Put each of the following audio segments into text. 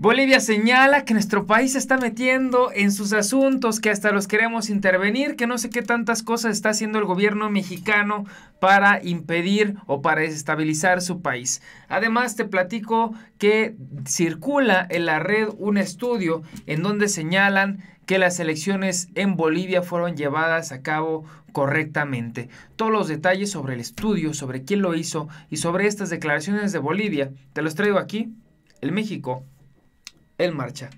Bolivia señala que nuestro país se está metiendo en sus asuntos, que hasta los queremos intervenir, que no sé qué tantas cosas está haciendo el gobierno mexicano para impedir o para desestabilizar su país. Además, te platico que circula en la red un estudio en donde señalan que las elecciones en Bolivia fueron llevadas a cabo correctamente. Todos los detalles sobre el estudio, sobre quién lo hizo y sobre estas declaraciones de Bolivia, te los traigo aquí, el México el marcha.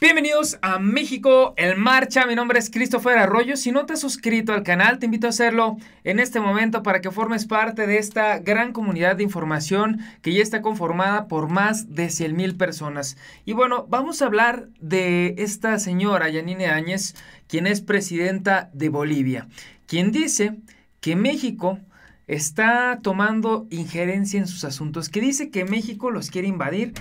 Bienvenidos a México en Marcha, mi nombre es Christopher Arroyo. Si no te has suscrito al canal, te invito a hacerlo en este momento para que formes parte de esta gran comunidad de información que ya está conformada por más de 100 mil personas. Y bueno, vamos a hablar de esta señora Yanine Áñez, quien es presidenta de Bolivia, quien dice que México está tomando injerencia en sus asuntos, que dice que México los quiere invadir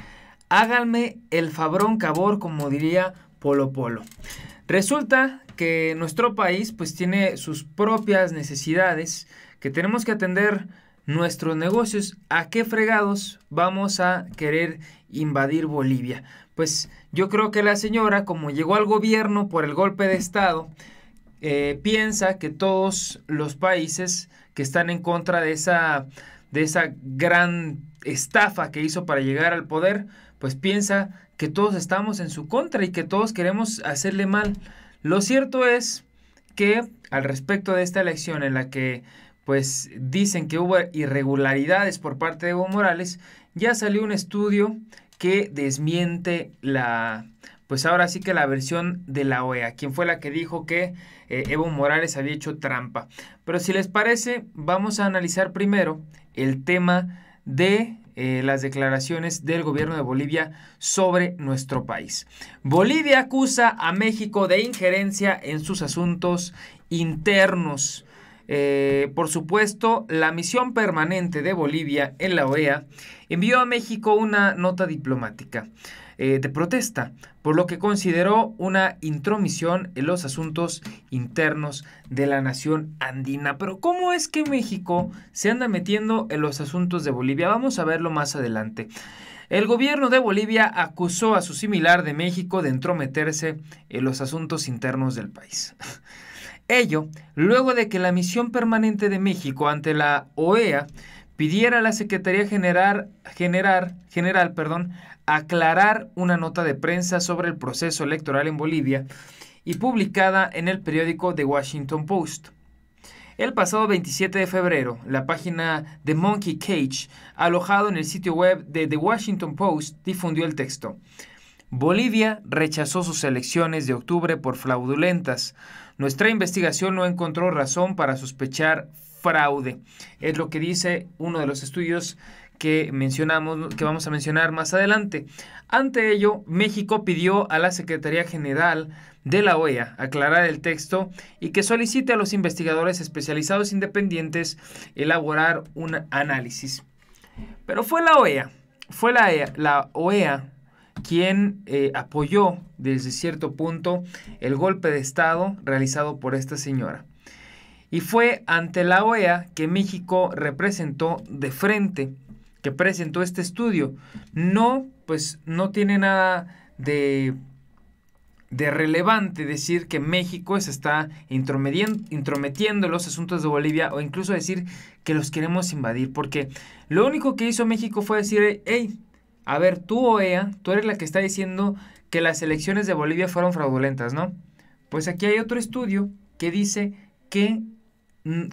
Háganme el fabrón cabor, como diría Polo Polo. Resulta que nuestro país pues tiene sus propias necesidades, que tenemos que atender nuestros negocios. ¿A qué fregados vamos a querer invadir Bolivia? Pues yo creo que la señora, como llegó al gobierno por el golpe de Estado, eh, piensa que todos los países que están en contra de esa, de esa gran estafa que hizo para llegar al poder, pues piensa que todos estamos en su contra y que todos queremos hacerle mal. Lo cierto es que al respecto de esta elección en la que pues dicen que hubo irregularidades por parte de Evo Morales, ya salió un estudio que desmiente la pues ahora sí que la versión de la OEA, quien fue la que dijo que eh, Evo Morales había hecho trampa. Pero si les parece, vamos a analizar primero el tema de eh, las declaraciones del gobierno de Bolivia sobre nuestro país. Bolivia acusa a México de injerencia en sus asuntos internos. Eh, por supuesto, la misión permanente de Bolivia en la OEA envió a México una nota diplomática eh, de protesta por lo que consideró una intromisión en los asuntos internos de la nación andina. Pero ¿cómo es que México se anda metiendo en los asuntos de Bolivia? Vamos a verlo más adelante. El gobierno de Bolivia acusó a su similar de México de entrometerse en los asuntos internos del país. Ello, luego de que la misión permanente de México ante la OEA pidiera a la Secretaría General, General, General perdón, aclarar una nota de prensa sobre el proceso electoral en Bolivia y publicada en el periódico The Washington Post. El pasado 27 de febrero, la página The Monkey Cage, alojado en el sitio web de The Washington Post, difundió el texto. Bolivia rechazó sus elecciones de octubre por fraudulentas nuestra investigación no encontró razón para sospechar fraude. Es lo que dice uno de los estudios que mencionamos que vamos a mencionar más adelante. Ante ello, México pidió a la Secretaría General de la OEA aclarar el texto y que solicite a los investigadores especializados independientes elaborar un análisis. Pero fue la OEA, fue la, e la OEA quien eh, apoyó desde cierto punto el golpe de Estado realizado por esta señora. Y fue ante la OEA que México representó de frente, que presentó este estudio. No, pues no tiene nada de, de relevante decir que México se está intrometiendo en los asuntos de Bolivia o incluso decir que los queremos invadir, porque lo único que hizo México fue decir, hey, a ver, tú OEA, tú eres la que está diciendo que las elecciones de Bolivia fueron fraudulentas, ¿no? Pues aquí hay otro estudio que dice que,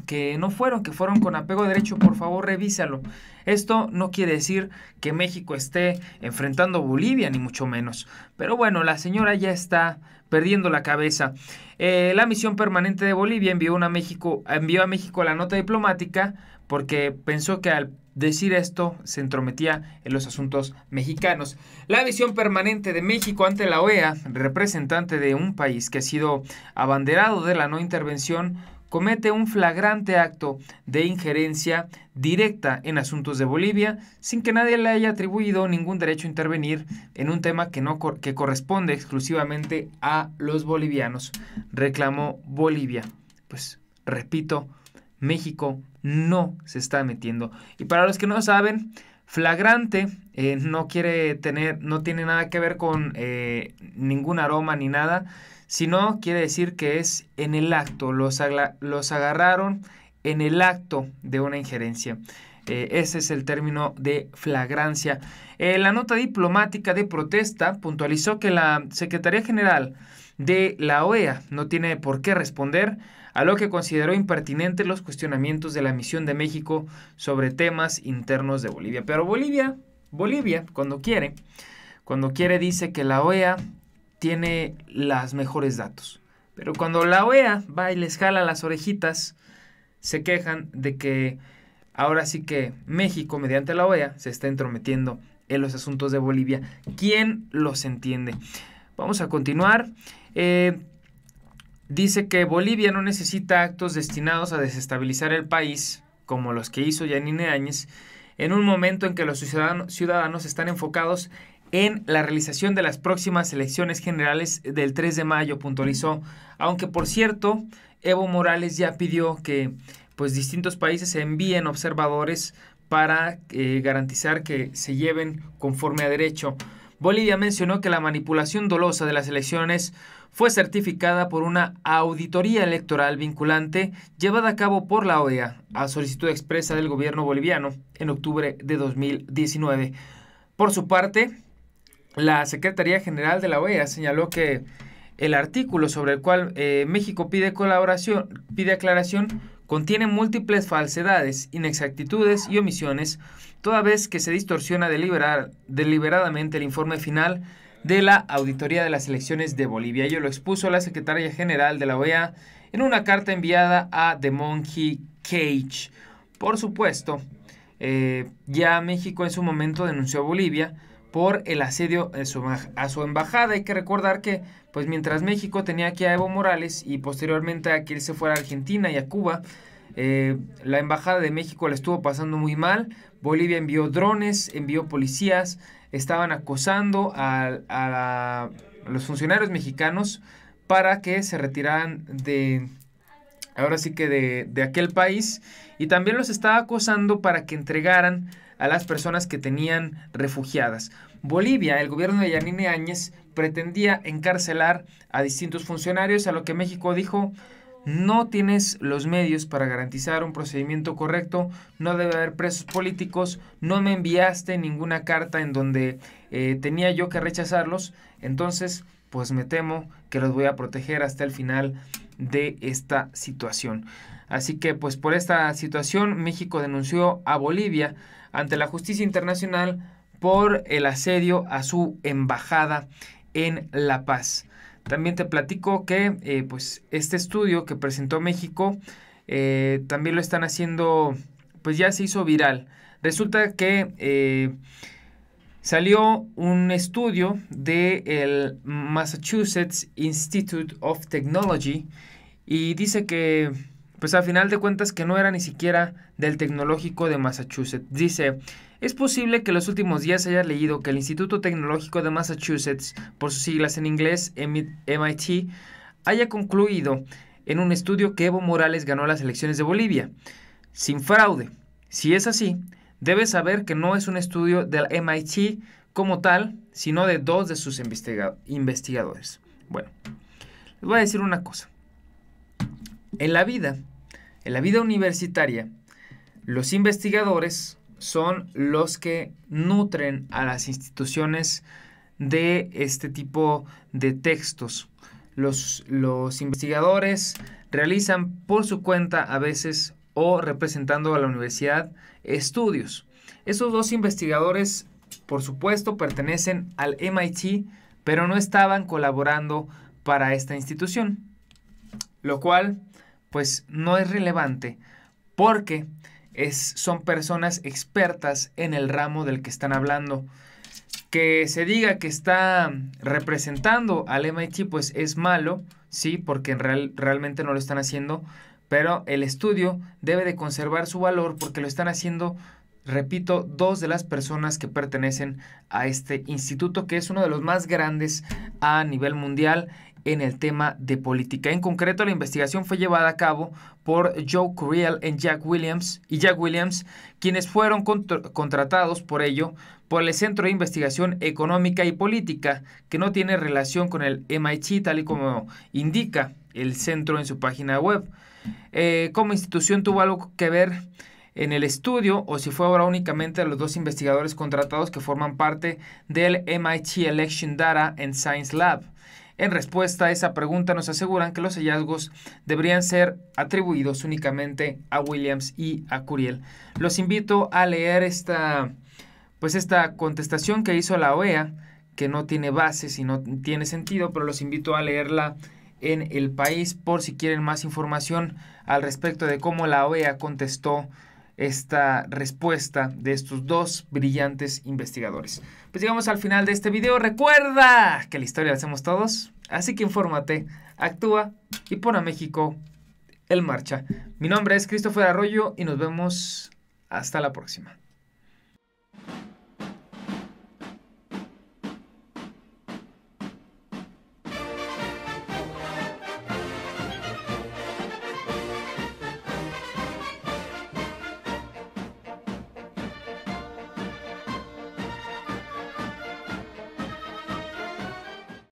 que no fueron, que fueron con apego derecho, por favor revísalo. Esto no quiere decir que México esté enfrentando a Bolivia, ni mucho menos. Pero bueno, la señora ya está perdiendo la cabeza. Eh, la misión permanente de Bolivia envió, México, envió a México la nota diplomática porque pensó que al decir esto se entrometía en los asuntos mexicanos. La visión permanente de México ante la OEA, representante de un país que ha sido abanderado de la no intervención, comete un flagrante acto de injerencia directa en asuntos de Bolivia sin que nadie le haya atribuido ningún derecho a intervenir en un tema que, no, que corresponde exclusivamente a los bolivianos, reclamó Bolivia. Pues repito, México no se está metiendo. Y para los que no saben, flagrante eh, no quiere tener, no tiene nada que ver con eh, ningún aroma ni nada, sino quiere decir que es en el acto, los, los agarraron en el acto de una injerencia. Eh, ese es el término de flagrancia. la nota diplomática de protesta puntualizó que la Secretaría General de la OEA. No tiene por qué responder a lo que consideró impertinente los cuestionamientos de la misión de México sobre temas internos de Bolivia. Pero Bolivia, Bolivia, cuando quiere, cuando quiere dice que la OEA tiene las mejores datos. Pero cuando la OEA va y les jala las orejitas, se quejan de que ahora sí que México, mediante la OEA, se está entrometiendo en los asuntos de Bolivia. ¿Quién los entiende? Vamos a continuar. Eh, dice que Bolivia no necesita actos destinados a desestabilizar el país, como los que hizo Yanine Áñez, en un momento en que los ciudadanos están enfocados en la realización de las próximas elecciones generales del 3 de mayo, puntualizó. Aunque, por cierto, Evo Morales ya pidió que pues, distintos países envíen observadores para eh, garantizar que se lleven conforme a derecho. Bolivia mencionó que la manipulación dolosa de las elecciones fue certificada por una auditoría electoral vinculante llevada a cabo por la OEA a solicitud expresa del gobierno boliviano en octubre de 2019. Por su parte, la Secretaría General de la OEA señaló que el artículo sobre el cual eh, México pide colaboración, pide aclaración, Contiene múltiples falsedades, inexactitudes y omisiones, toda vez que se distorsiona deliberadamente el informe final de la Auditoría de las Elecciones de Bolivia. Yo lo expuso la secretaria general de la OEA en una carta enviada a The Monkey Cage. Por supuesto, eh, ya México en su momento denunció a Bolivia por el asedio a su embajada. Hay que recordar que, pues mientras México tenía aquí a Evo Morales y posteriormente a que él se fuera a Argentina y a Cuba, eh, la embajada de México la estuvo pasando muy mal. Bolivia envió drones, envió policías, estaban acosando a los funcionarios mexicanos para que se retiraran de, ahora sí que de, aquel país, y también los estaba acosando para que entregaran a las personas que tenían refugiadas. Bolivia, el gobierno de Yanine Áñez, pretendía encarcelar a distintos funcionarios, a lo que México dijo, no tienes los medios para garantizar un procedimiento correcto, no debe haber presos políticos, no me enviaste ninguna carta en donde eh, tenía yo que rechazarlos, entonces pues me temo que los voy a proteger hasta el final de esta situación. Así que pues por esta situación México denunció a Bolivia ante la justicia internacional por el asedio a su embajada en La Paz. También te platico que eh, pues este estudio que presentó México eh, también lo están haciendo, pues ya se hizo viral. Resulta que eh, salió un estudio del el Massachusetts Institute of Technology y dice que, pues a final de cuentas, que no era ni siquiera del tecnológico de Massachusetts. Dice, es posible que los últimos días haya leído que el Instituto Tecnológico de Massachusetts, por sus siglas en inglés, MIT, haya concluido en un estudio que Evo Morales ganó las elecciones de Bolivia, sin fraude. Si es así, debes saber que no es un estudio del MIT como tal, sino de dos de sus investigadores. Bueno, les voy a decir una cosa. En la vida, en la vida universitaria, los investigadores son los que nutren a las instituciones de este tipo de textos. Los, investigadores realizan por su cuenta a veces o representando a la universidad estudios. Esos dos investigadores, por supuesto, pertenecen al MIT, pero no estaban colaborando para esta institución, lo cual pues no es relevante porque es, son personas expertas en el ramo del que están hablando. Que se diga que está representando al MIT, pues es malo, sí, porque en realmente no lo están haciendo, pero el estudio debe de conservar su valor porque lo están haciendo, repito, dos de las personas que pertenecen a este instituto, que es uno de los más grandes a nivel mundial en el tema de política. En concreto, la investigación fue llevada a cabo por Joe Curiel en Jack Williams y Jack Williams, quienes fueron contratados por ello por el Centro de Investigación Económica y Política, que no tiene relación con el MIT, tal y como indica el centro en su página web. Eh, como institución tuvo algo que ver en el estudio o si fue ahora únicamente a los dos investigadores contratados que forman parte del MIT Election Data and Science Lab. En respuesta a esa pregunta nos aseguran que los hallazgos deberían ser atribuidos únicamente a Williams y a Curiel. Los invito a leer esta, pues esta contestación que hizo la OEA, que no tiene bases y no tiene sentido, pero los invito a leerla en el país por si quieren más información al respecto de cómo la OEA contestó esta respuesta de estos dos brillantes investigadores. Pues llegamos al final de este video. Recuerda que la historia la hacemos todos, así que infórmate, actúa y pon a México en marcha. Mi nombre es Christopher Arroyo y nos vemos hasta la próxima.